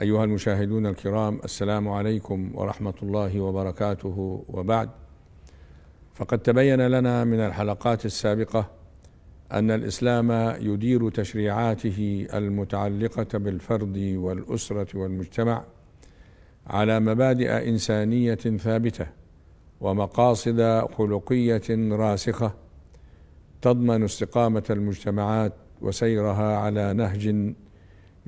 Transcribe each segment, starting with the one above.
أيها المشاهدون الكرام السلام عليكم ورحمة الله وبركاته وبعد فقد تبين لنا من الحلقات السابقة أن الإسلام يدير تشريعاته المتعلقة بالفرد والأسرة والمجتمع على مبادئ إنسانية ثابتة ومقاصد خلقية راسخة تضمن استقامة المجتمعات وسيرها على نهج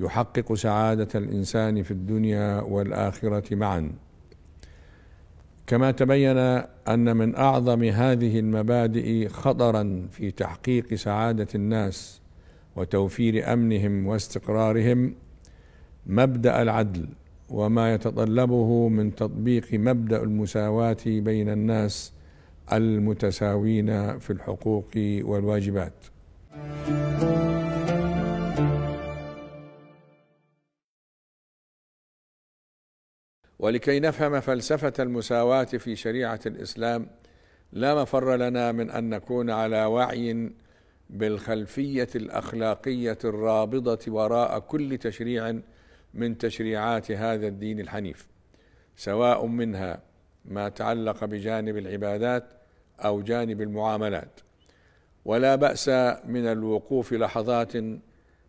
يحقق سعاده الانسان في الدنيا والاخره معا كما تبين ان من اعظم هذه المبادئ خطرا في تحقيق سعاده الناس وتوفير امنهم واستقرارهم مبدا العدل وما يتطلبه من تطبيق مبدا المساواه بين الناس المتساوين في الحقوق والواجبات ولكي نفهم فلسفة المساواة في شريعة الإسلام لا مفر لنا من أن نكون على وعي بالخلفية الأخلاقية الرابضة وراء كل تشريع من تشريعات هذا الدين الحنيف سواء منها ما تعلق بجانب العبادات أو جانب المعاملات ولا بأس من الوقوف لحظات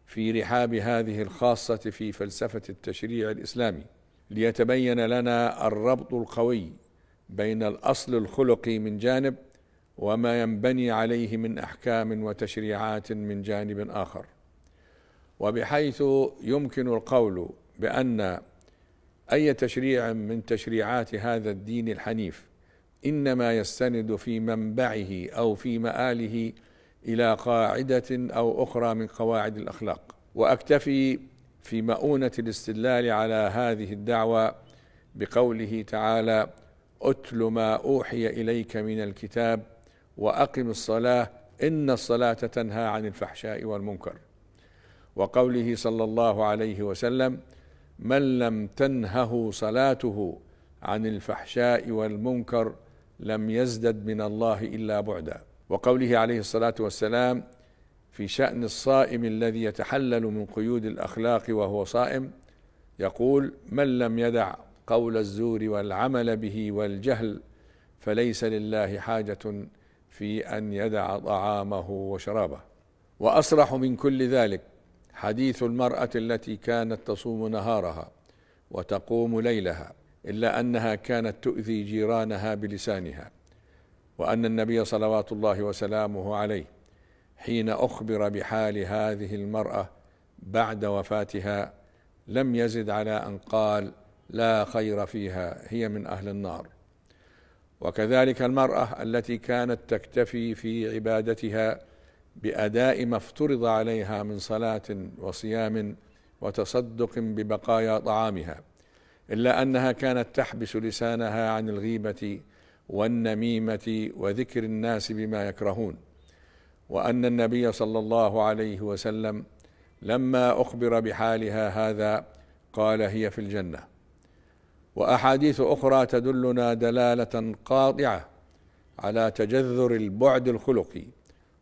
في رحاب هذه الخاصة في فلسفة التشريع الإسلامي ليتبين لنا الربط القوي بين الاصل الخلقي من جانب وما ينبني عليه من احكام وتشريعات من جانب اخر وبحيث يمكن القول بان اي تشريع من تشريعات هذا الدين الحنيف انما يستند في منبعه او في ماله الى قاعده او اخرى من قواعد الاخلاق واكتفي في مؤونة الاستدلال على هذه الدعوة بقوله تعالى أتل ما أوحي إليك من الكتاب وأقم الصلاة إن الصلاة تنهى عن الفحشاء والمنكر وقوله صلى الله عليه وسلم من لم تنهه صلاته عن الفحشاء والمنكر لم يزدد من الله إلا بعدا وقوله عليه الصلاة والسلام في شأن الصائم الذي يتحلل من قيود الأخلاق وهو صائم يقول من لم يدع قول الزور والعمل به والجهل فليس لله حاجة في أن يدع طعامه وشرابه وأصرح من كل ذلك حديث المرأة التي كانت تصوم نهارها وتقوم ليلها إلا أنها كانت تؤذي جيرانها بلسانها وأن النبي صلوات الله وسلامه عليه حين اخبر بحال هذه المراه بعد وفاتها لم يزد على ان قال لا خير فيها هي من اهل النار وكذلك المراه التي كانت تكتفي في عبادتها باداء ما افترض عليها من صلاه وصيام وتصدق ببقايا طعامها الا انها كانت تحبس لسانها عن الغيبه والنميمه وذكر الناس بما يكرهون وان النبي صلى الله عليه وسلم لما اخبر بحالها هذا قال هي في الجنه واحاديث اخرى تدلنا دلاله قاطعه على تجذر البعد الخلقي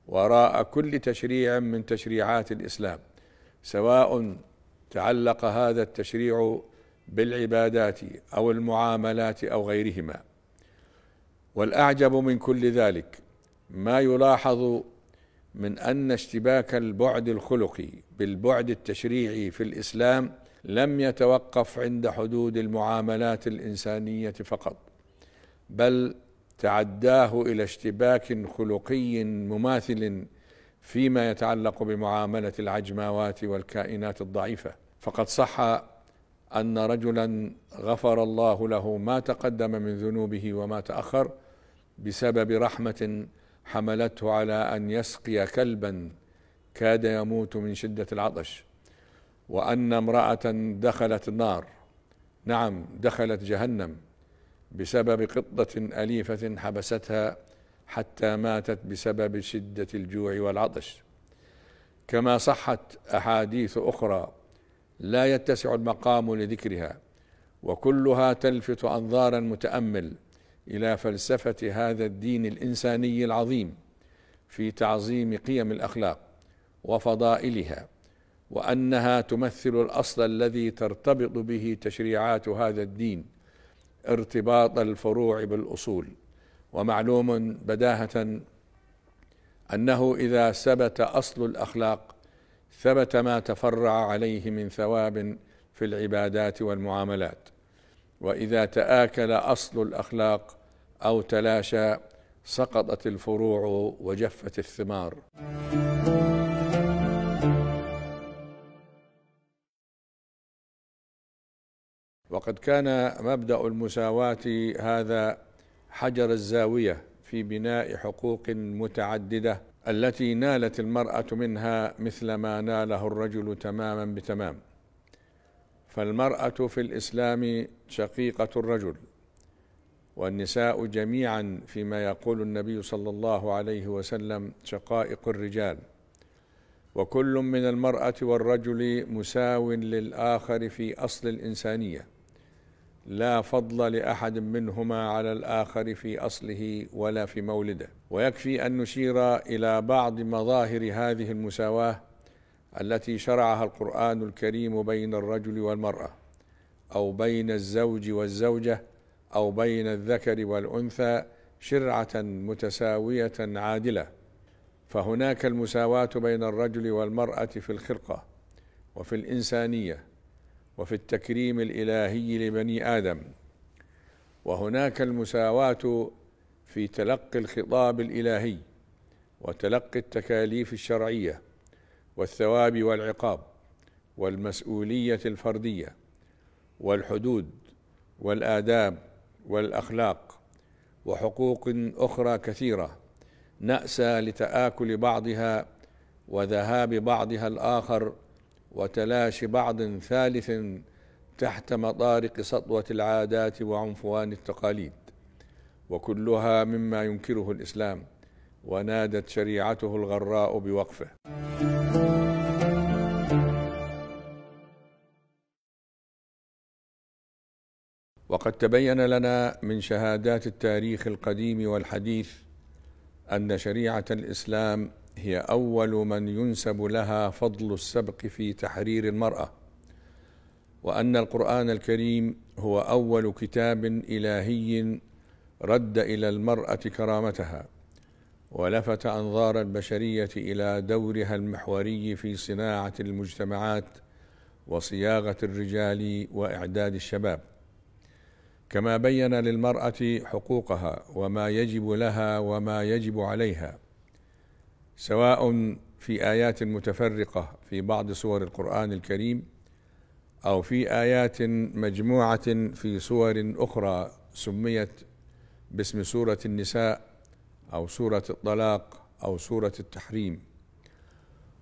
وراء كل تشريع من تشريعات الاسلام سواء تعلق هذا التشريع بالعبادات او المعاملات او غيرهما والاعجب من كل ذلك ما يلاحظ من ان اشتباك البعد الخلقي بالبعد التشريعي في الاسلام لم يتوقف عند حدود المعاملات الانسانيه فقط بل تعداه الى اشتباك خلقي مماثل فيما يتعلق بمعامله العجماوات والكائنات الضعيفه فقد صح ان رجلا غفر الله له ما تقدم من ذنوبه وما تاخر بسبب رحمه حملته على ان يسقي كلبا كاد يموت من شده العطش وان امراه دخلت النار نعم دخلت جهنم بسبب قطه اليفه حبستها حتى ماتت بسبب شده الجوع والعطش كما صحت احاديث اخرى لا يتسع المقام لذكرها وكلها تلفت انظار المتامل الى فلسفه هذا الدين الانساني العظيم في تعظيم قيم الاخلاق وفضائلها وانها تمثل الاصل الذي ترتبط به تشريعات هذا الدين ارتباط الفروع بالاصول ومعلوم بداهه انه اذا ثبت اصل الاخلاق ثبت ما تفرع عليه من ثواب في العبادات والمعاملات واذا تاكل اصل الاخلاق او تلاشى سقطت الفروع وجفت الثمار وقد كان مبدا المساواه هذا حجر الزاويه في بناء حقوق متعدده التي نالت المراه منها مثل ما ناله الرجل تماما بتمام فالمرأة في الإسلام شقيقة الرجل والنساء جميعا فيما يقول النبي صلى الله عليه وسلم شقائق الرجال وكل من المرأة والرجل مساو للآخر في أصل الإنسانية لا فضل لأحد منهما على الآخر في أصله ولا في مولده ويكفي أن نشير إلى بعض مظاهر هذه المساواة التي شرعها القرآن الكريم بين الرجل والمرأة أو بين الزوج والزوجة أو بين الذكر والأنثى شرعة متساوية عادلة فهناك المساواة بين الرجل والمرأة في الخلقة وفي الإنسانية وفي التكريم الإلهي لبني آدم وهناك المساواة في تلقي الخطاب الإلهي وتلقي التكاليف الشرعيه والثواب والعقاب والمسؤوليه الفرديه والحدود والاداب والاخلاق وحقوق اخرى كثيره ناسى لتاكل بعضها وذهاب بعضها الاخر وتلاشي بعض ثالث تحت مطارق سطوه العادات وعنفوان التقاليد وكلها مما ينكره الاسلام ونادت شريعته الغراء بوقفه وقد تبين لنا من شهادات التاريخ القديم والحديث ان شريعه الاسلام هي اول من ينسب لها فضل السبق في تحرير المراه وان القران الكريم هو اول كتاب الهي رد الى المراه كرامتها ولفت انظار البشريه الى دورها المحوري في صناعه المجتمعات وصياغه الرجال واعداد الشباب كما بين للمرأة حقوقها وما يجب لها وما يجب عليها سواء في آيات متفرقة في بعض سور القرآن الكريم أو في آيات مجموعة في سور أخرى سميت باسم سورة النساء أو سورة الطلاق أو سورة التحريم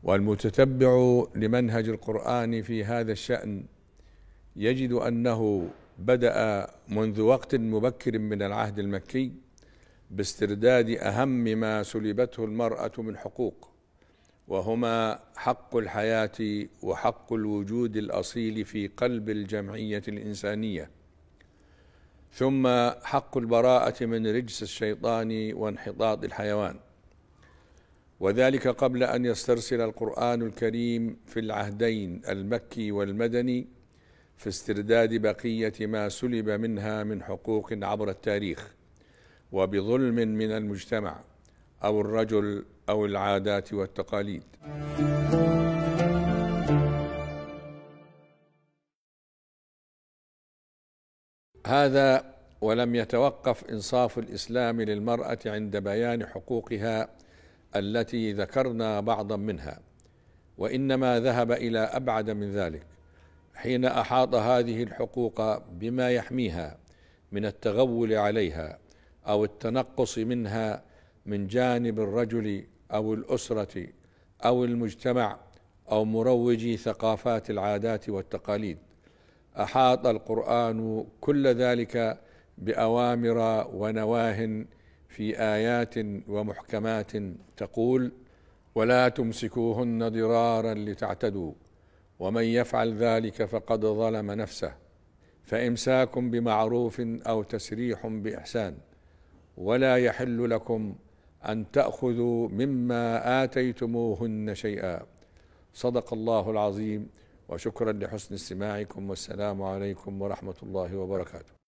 والمتتبع لمنهج القرآن في هذا الشأن يجد أنه بدأ منذ وقت مبكر من العهد المكي باسترداد أهم ما سلبته المرأة من حقوق وهما حق الحياة وحق الوجود الأصيل في قلب الجمعية الإنسانية ثم حق البراءة من رجس الشيطان وانحطاط الحيوان وذلك قبل أن يسترسل القرآن الكريم في العهدين المكي والمدني في استرداد بقية ما سلب منها من حقوق عبر التاريخ وبظلم من المجتمع أو الرجل أو العادات والتقاليد هذا ولم يتوقف انصاف الاسلام للمراه عند بيان حقوقها التي ذكرنا بعضا منها وانما ذهب الى ابعد من ذلك حين احاط هذه الحقوق بما يحميها من التغول عليها او التنقص منها من جانب الرجل او الاسره او المجتمع او مروجي ثقافات العادات والتقاليد احاط القران كل ذلك باوامر ونواه في ايات ومحكمات تقول ولا تمسكوهن ضرارا لتعتدوا ومن يفعل ذلك فقد ظلم نفسه فامساك بمعروف او تسريح باحسان ولا يحل لكم ان تاخذوا مما اتيتموهن شيئا صدق الله العظيم وشكرا لحسن استماعكم والسلام عليكم ورحمه الله وبركاته